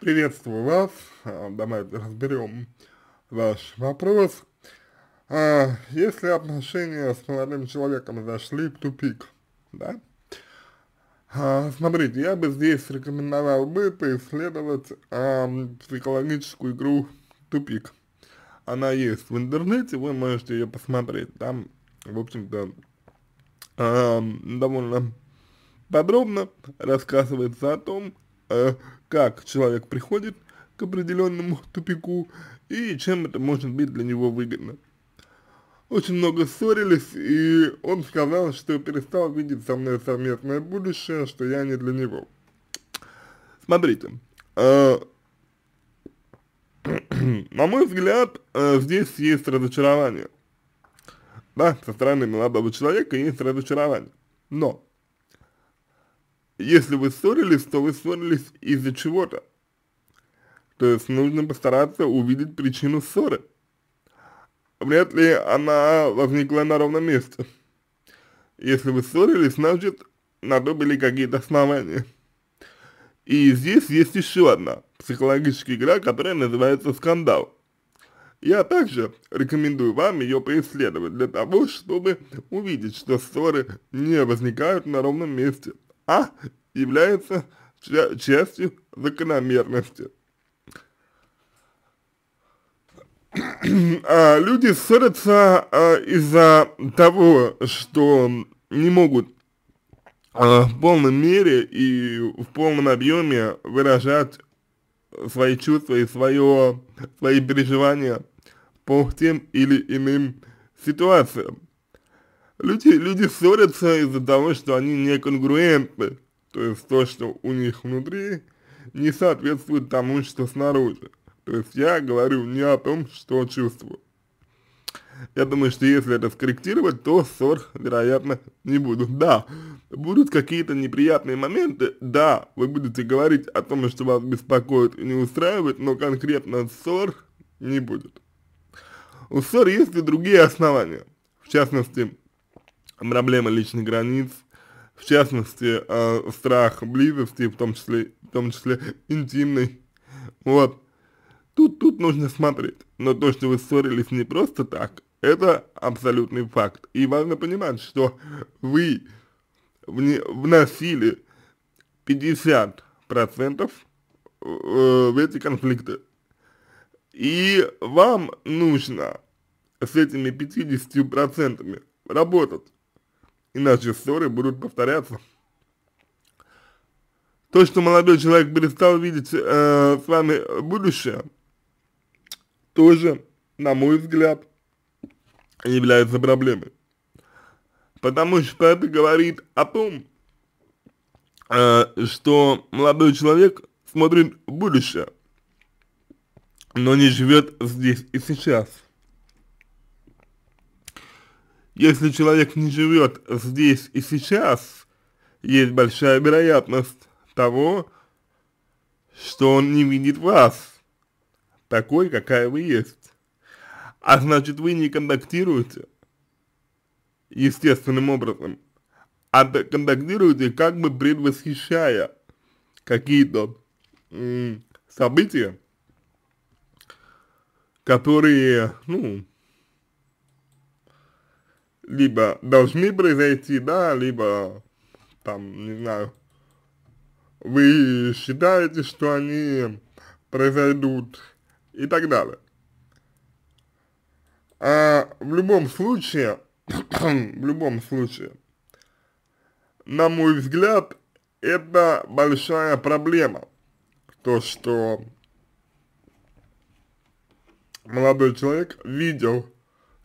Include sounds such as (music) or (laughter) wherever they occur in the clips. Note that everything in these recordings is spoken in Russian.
Приветствую вас. А, Давайте разберем ваш вопрос. А, если отношения с молодым человеком зашли в тупик, да? А, смотрите, я бы здесь рекомендовал бы поисследовать психологическую игру «Тупик». Она есть в интернете, вы можете ее посмотреть. Там, в общем-то, довольно подробно рассказывается о том, Э, как человек приходит к определенному тупику и чем это может быть для него выгодно. Очень много ссорились, и он сказал, что перестал видеть со мной совместное будущее, что я не для него. Смотрите, э, (clears throat) на мой взгляд, э, здесь есть разочарование. Да, со стороны молодого человека есть разочарование. Но если вы ссорились, то вы ссорились из-за чего-то. То есть нужно постараться увидеть причину ссоры. Вряд ли она возникла на ровном месте. Если вы ссорились, значит, на то были какие-то основания. И здесь есть еще одна психологическая игра, которая называется «Скандал». Я также рекомендую вам ее поисследовать для того, чтобы увидеть, что ссоры не возникают на ровном месте – а является частью закономерности. А люди ссорятся а, из-за того, что не могут а, в полном мере и в полном объеме выражать свои чувства и свое, свои переживания по тем или иным ситуациям. Люди, люди ссорятся из-за того, что они не конгруентны. То есть то, что у них внутри, не соответствует тому, что снаружи. То есть я говорю не о том, что чувствую. Я думаю, что если это скорректировать, то ссор, вероятно, не будут. Да, будут какие-то неприятные моменты, да, вы будете говорить о том, что вас беспокоит и не устраивает, но конкретно ссор не будет. У ссор есть и другие основания. В частности, проблемы личных границ, в частности, э, страх близости, в том числе, в том числе интимной. Вот. Тут, тут нужно смотреть. Но то, что вы ссорились не просто так, это абсолютный факт. И важно понимать, что вы вне, вносили 50% э, в эти конфликты. И вам нужно с этими 50% работать иначе ссоры будут повторяться. То, что молодой человек перестал видеть э, с вами будущее, тоже, на мой взгляд, является проблемой. Потому что это говорит о том, э, что молодой человек смотрит в будущее, но не живет здесь и сейчас. Если человек не живет здесь и сейчас, есть большая вероятность того, что он не видит вас, такой, какая вы есть. А значит, вы не контактируете естественным образом, а контактируете как бы предвосхищая какие-то события, которые, ну, либо должны произойти, да, либо, там, не знаю, вы считаете, что они произойдут и так далее. А в любом случае, (clears throat) в любом случае, на мой взгляд, это большая проблема. То, что молодой человек видел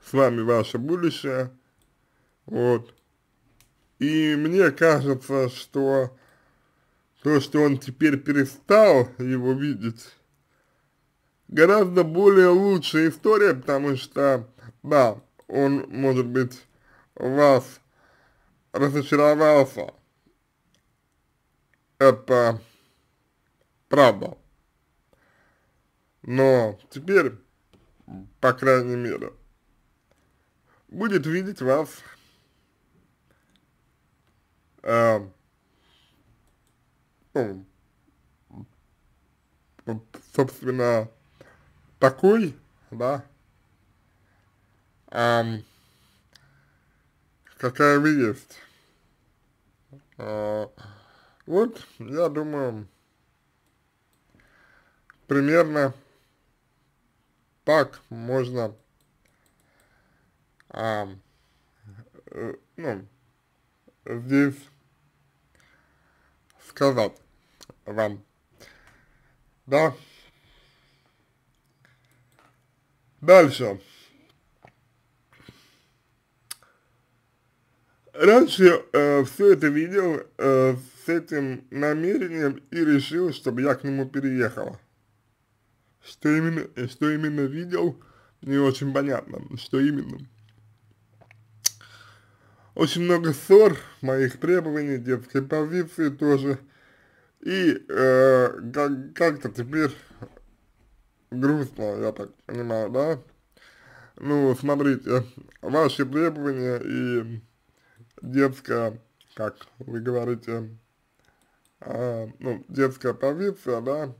с вами ваше будущее, вот. И мне кажется, что то, что он теперь перестал его видеть, гораздо более лучшая история, потому что, да, он, может быть, вас разочаровался. Это правда. Но теперь, по крайней мере, будет видеть вас э, ну, собственно, такой, да, э, какая вы есть. Э, вот, я думаю, примерно так можно, э, э, ну, здесь сказать вам. Да. Дальше. Раньше э, все это видел э, с этим намерением и решил, чтобы я к нему переехала. Что именно, что именно видел, не очень понятно, что именно. Очень много ссор, моих требований, детской позиции тоже. И э, как-то как теперь грустно, я так понимаю, да? Ну, смотрите, ваши требования и детская, как вы говорите, э, ну, детская позиция, да,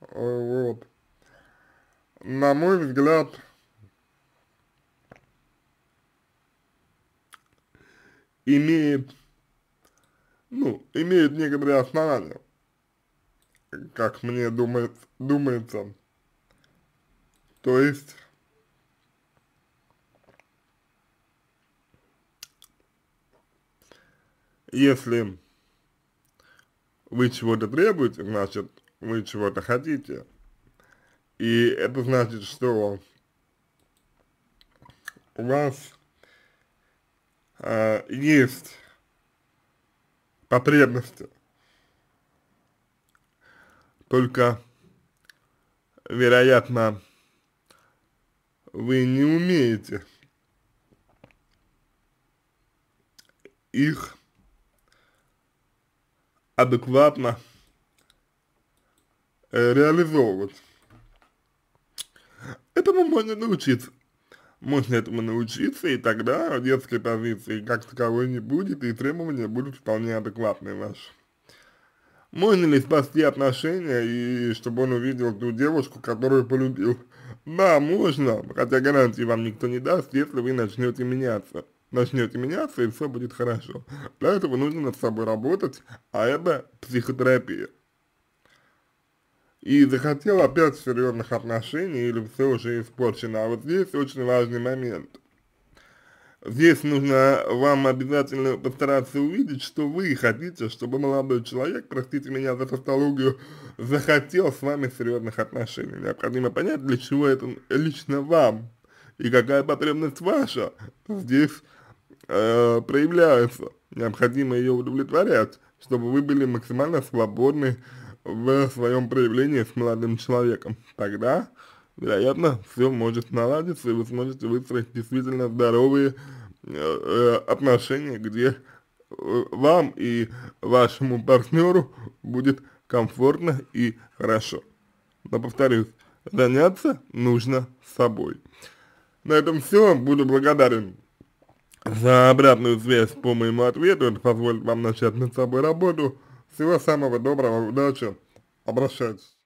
э, вот, на мой взгляд, имеет, ну, имеет некоторые основания, как мне думает, думается. То есть, если вы чего-то требуете, значит, вы чего-то хотите. И это значит, что у вас э, есть потребности. Только, вероятно, вы не умеете их адекватно э, реализовывать. Этому можно научиться можно этому научиться, и тогда детской позиции как таковой не будет, и требования будут вполне адекватные ваши. Можно ли спасти отношения, и чтобы он увидел ту девушку, которую полюбил? Да, можно, хотя гарантии вам никто не даст, если вы начнете меняться. Начнете меняться, и все будет хорошо. Для этого нужно над собой работать, а это психотерапия и захотел опять серьезных отношений или все уже испорчено. А вот здесь очень важный момент. Здесь нужно вам обязательно постараться увидеть, что вы хотите, чтобы молодой человек, простите меня за тавтологию, захотел с вами серьезных отношений. Необходимо понять, для чего это лично вам и какая потребность ваша здесь э, проявляется. Необходимо ее удовлетворять, чтобы вы были максимально свободны в своем проявлении с молодым человеком. Тогда, вероятно, все может наладиться, и вы сможете выстроить действительно здоровые э, э отношения, где э, вам и вашему партнеру будет комфортно и хорошо. Но повторюсь, заняться нужно собой. На этом все. Буду благодарен за обратную связь по моему ответу. Это позволит вам начать над собой работу. Всего самого доброго, удачи, обращайтесь.